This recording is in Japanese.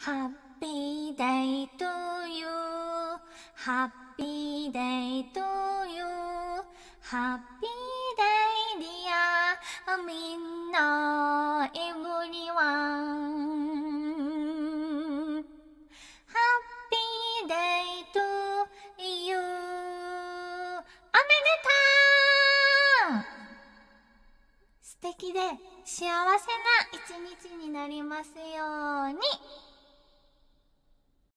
Happy day to you Happy day to you Happy day dear みんな everyone Happy day to you おめでとう素敵で幸せな一日になりますように